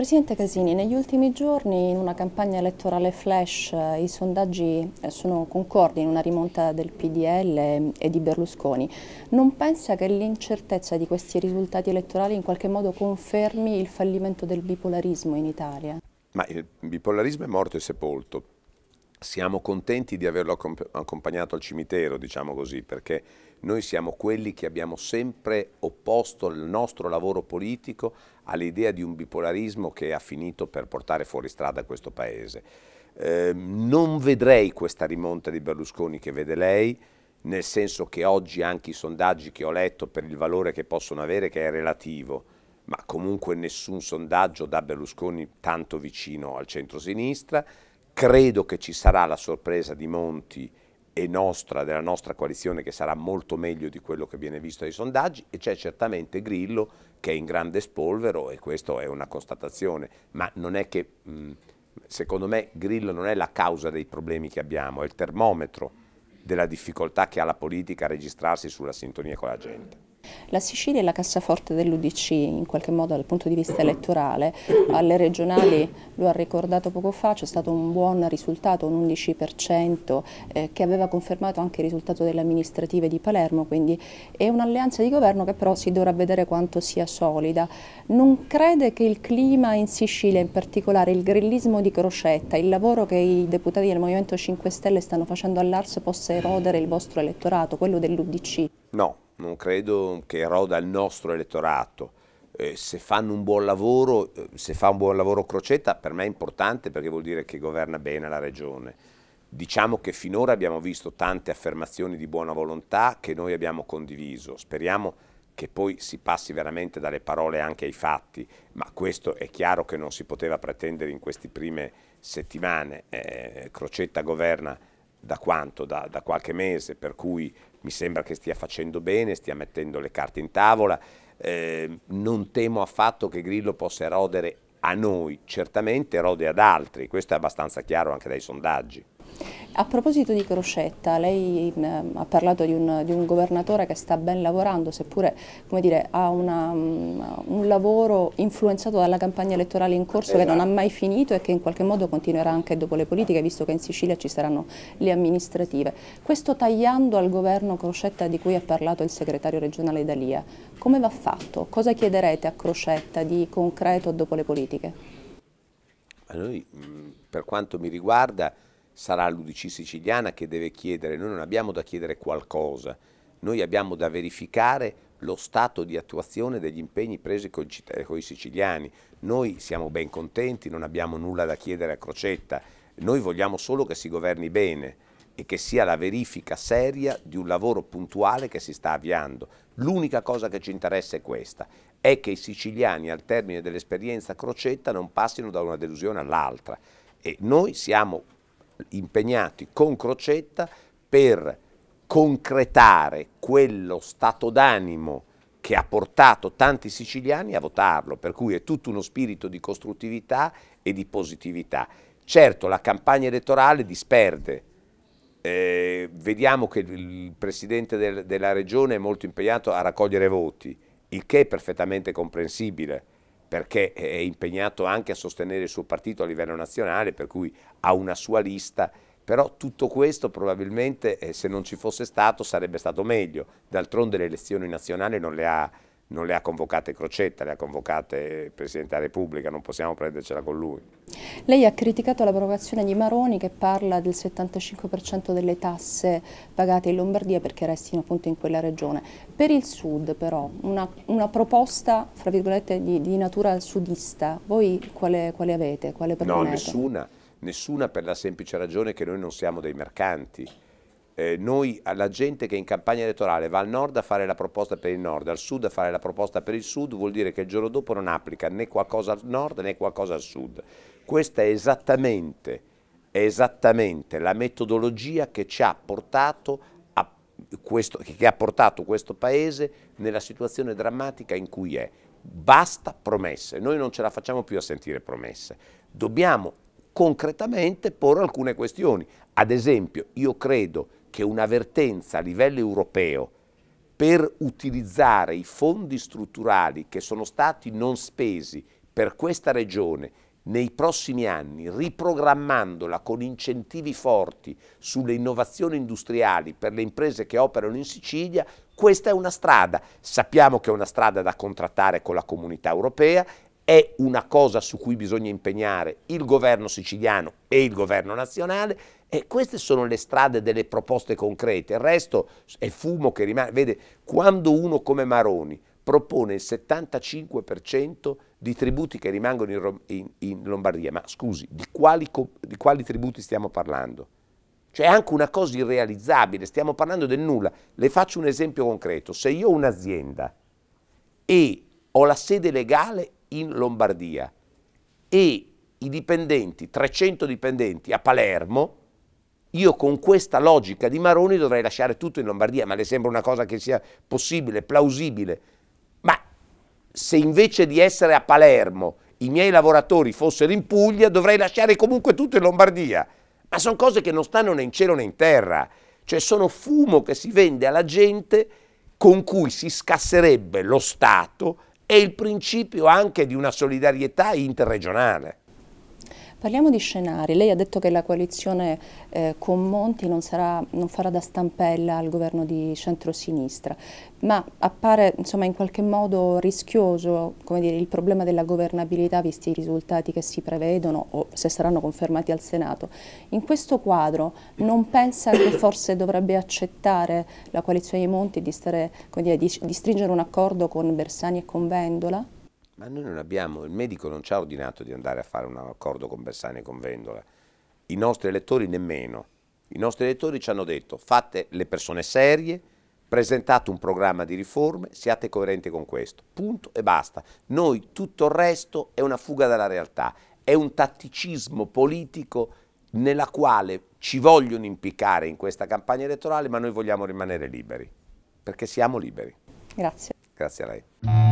Presidente Casini, negli ultimi giorni in una campagna elettorale flash eh, i sondaggi eh, sono concordi in una rimonta del PDL e di Berlusconi. Non pensa che l'incertezza di questi risultati elettorali in qualche modo confermi il fallimento del bipolarismo in Italia? Ma il bipolarismo è morto e sepolto. Siamo contenti di averlo accompagnato al cimitero, diciamo così, perché noi siamo quelli che abbiamo sempre opposto il nostro lavoro politico all'idea di un bipolarismo che ha finito per portare fuori strada questo Paese. Eh, non vedrei questa rimonta di Berlusconi che vede lei, nel senso che oggi anche i sondaggi che ho letto per il valore che possono avere, che è relativo, ma comunque nessun sondaggio dà Berlusconi tanto vicino al centro-sinistra. Credo che ci sarà la sorpresa di Monti e nostra, della nostra coalizione che sarà molto meglio di quello che viene visto dai sondaggi e c'è certamente Grillo che è in grande spolvero e questa è una constatazione, ma non è che, mh, secondo me Grillo non è la causa dei problemi che abbiamo, è il termometro della difficoltà che ha la politica a registrarsi sulla sintonia con la gente. La Sicilia è la cassaforte dell'Udc in qualche modo dal punto di vista elettorale, alle regionali lo ha ricordato poco fa, c'è stato un buon risultato, un 11% eh, che aveva confermato anche il risultato delle amministrative di Palermo, quindi è un'alleanza di governo che però si dovrà vedere quanto sia solida. Non crede che il clima in Sicilia, in particolare il grillismo di Crocetta, il lavoro che i deputati del Movimento 5 Stelle stanno facendo all'Ars possa erodere il vostro elettorato, quello dell'Udc? No, non credo che roda il nostro elettorato. Eh, se fanno un buon lavoro, eh, se fa un buon lavoro Crocetta, per me è importante perché vuol dire che governa bene la regione. Diciamo che finora abbiamo visto tante affermazioni di buona volontà che noi abbiamo condiviso. Speriamo che poi si passi veramente dalle parole anche ai fatti, ma questo è chiaro che non si poteva pretendere in queste prime settimane. Eh, Crocetta governa da quanto? Da, da qualche mese, per cui mi sembra che stia facendo bene, stia mettendo le carte in tavola, eh, non temo affatto che Grillo possa erodere a noi, certamente erode ad altri, questo è abbastanza chiaro anche dai sondaggi. A proposito di Crocetta, lei in, mm, ha parlato di un, di un, governatore che sta ben lavorando, seppure dire, ha una, mm, un lavoro influenzato dalla campagna elettorale in corso esatto. che non ha mai finito e che in qualche modo continuerà anche dopo le politiche, visto che in Sicilia ci saranno le amministrative. Questo tagliando al governo Crocetta di cui ha parlato il segretario regionale Dalia, come va fatto? Cosa chiederete a Crocetta di concreto dopo le politiche? A noi, mm, per quanto mi riguarda, sarà l'UDC siciliana che deve chiedere, noi non abbiamo da chiedere qualcosa, noi abbiamo da verificare lo stato di attuazione degli impegni presi eh, con i siciliani. Noi siamo ben contenti, non abbiamo nulla da chiedere a Crocetta, noi vogliamo solo che si governi bene e che sia la verifica seria di un lavoro puntuale che si sta avviando. L'unica cosa che ci interessa è questa, è che i siciliani al termine dell'esperienza crocetta non passino da una delusione all'altra e noi siamo impegnati con Crocetta per concretare quello stato d'animo che ha portato tanti siciliani a votarlo, per cui è tutto uno spirito di costruttività e di positività. Certo la campagna elettorale disperde, eh, vediamo che il presidente del, della regione è molto impegnato a raccogliere voti, il che è perfettamente comprensibile, perché è impegnato anche a sostenere il suo partito a livello nazionale, per cui ha una sua lista, però tutto questo probabilmente eh, se non ci fosse stato sarebbe stato meglio, d'altronde le elezioni nazionali non le ha non le ha convocate Crocetta, le ha convocate il Presidente della Repubblica, non possiamo prendercela con lui. Lei ha criticato l'abrogazione di Maroni che parla del 75% delle tasse pagate in Lombardia perché restino appunto in quella regione. Per il Sud però, una, una proposta fra virgolette di, di, natura sudista, voi quale, quale avete? Quale no, nessuna, nessuna per la semplice ragione che noi non siamo dei mercanti eh, noi la gente che in campagna elettorale va al nord a fare la proposta per il nord, al sud a fare la proposta per il sud, vuol dire che il giorno dopo non applica né qualcosa al nord né qualcosa al sud. Questa è esattamente, è esattamente la metodologia che ci ha portato a questo, che ha portato questo paese nella situazione drammatica in cui è. Basta promesse, noi non ce la facciamo più a sentire promesse, dobbiamo concretamente porre alcune questioni. Ad esempio, io credo che un'avvertenza a livello europeo per utilizzare i fondi strutturali che sono stati non spesi per questa regione nei prossimi anni, riprogrammandola con incentivi forti sulle innovazioni industriali per le imprese che operano in Sicilia, questa è una strada. Sappiamo che è una strada da contrattare con la comunità europea, è una cosa su cui bisogna impegnare il governo siciliano e il governo nazionale e queste sono le strade delle proposte concrete, il resto è fumo che rimane. Vede, quando uno come Maroni propone il 75% di tributi che rimangono in, in, in Lombardia, ma scusi, di quali, di quali tributi stiamo parlando? Cioè è anche una cosa irrealizzabile, stiamo parlando del nulla. Le faccio un esempio concreto, se io ho un'azienda e ho la sede legale in Lombardia e i dipendenti, 300 dipendenti a Palermo, io con questa logica di Maroni dovrei lasciare tutto in Lombardia, ma le sembra una cosa che sia possibile, plausibile. Ma se invece di essere a Palermo i miei lavoratori fossero in Puglia, dovrei lasciare comunque tutto in Lombardia. Ma sono cose che non stanno né in cielo né in terra, cioè sono fumo che si vende alla gente con cui si scasserebbe lo Stato è il principio anche di una solidarietà interregionale. Parliamo di scenari. Lei ha detto che la coalizione eh, con Monti non, sarà, non, farà da stampella al governo di centrosinistra, ma appare insomma, in qualche modo rischioso dire, il problema della governabilità visti i risultati che si prevedono o se saranno confermati al Senato. In questo quadro non pensa che forse dovrebbe accettare la coalizione di Monti di, stare, dire, di, di stringere un accordo con Bersani e con Vendola? Ma noi non abbiamo, il medico non ci ha ordinato di andare a fare un accordo con Bersani e con Vendola, i nostri elettori nemmeno. I nostri elettori ci hanno detto fate le persone serie, presentate un programma di riforme, siate coerenti con questo, punto e basta. Noi tutto il resto è una fuga dalla realtà, è un tatticismo politico nella quale ci vogliono impiccare in questa campagna elettorale, ma noi vogliamo rimanere liberi, perché siamo liberi. Grazie. Grazie a lei.